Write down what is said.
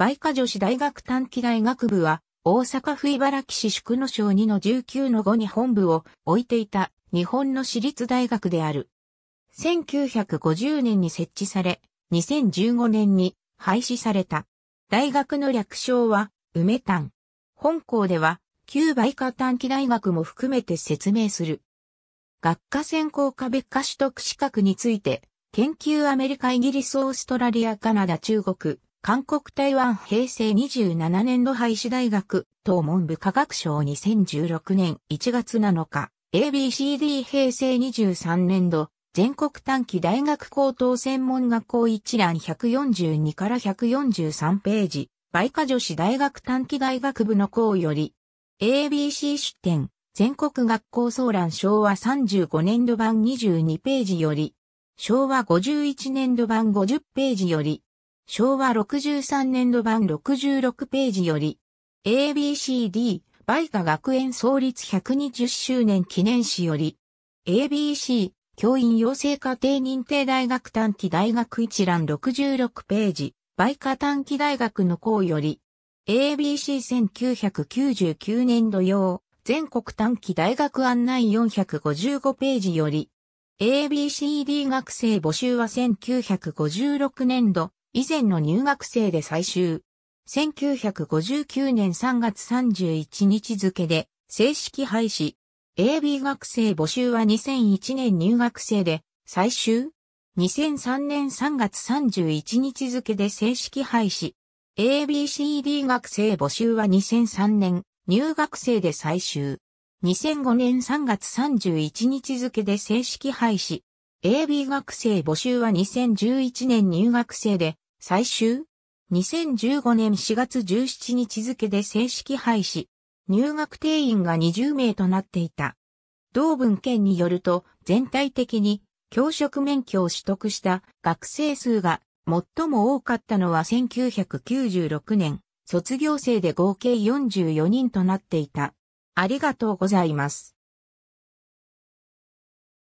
梅花女子大学短期大学部は、大阪府茨城市宿野省2の19の5に本部を置いていた日本の私立大学である。1950年に設置され、2015年に廃止された。大学の略称は、梅丹。本校では、旧梅花短期大学も含めて説明する。学科専攻科別科取得資格について、研究アメリカイギリスオーストラリアカナダ中国、韓国台湾平成27年度廃止大学、東文部科学省2016年1月7日、ABCD 平成23年度、全国短期大学高等専門学校一覧142から143ページ、倍花女子大学短期大学部の校より、ABC 出展、全国学校総覧昭和35年度版22ページより、昭和51年度版50ページより、昭和63年度版66ページより、ABCD、バイカ学園創立120周年記念誌より、ABC、教員養成課程認定大学短期大学一覧66ページ、バイカ短期大学の校より、ABC1999 年度用、全国短期大学案内455ページより、ABCD 学生募集は1956年度、以前の入学生で最終。1959年3月31日付で正式廃止。AB 学生募集は2001年入学生で最終。2003年3月31日付で正式廃止。ABCD 学生募集は2003年入学生で最終。2005年3月31日付で正式廃止。AB 学生募集は2011年入学生で最終 ?2015 年4月17日付で正式廃止。入学定員が20名となっていた。同文献によると全体的に教職免許を取得した学生数が最も多かったのは1996年卒業生で合計44人となっていた。ありがとうございます。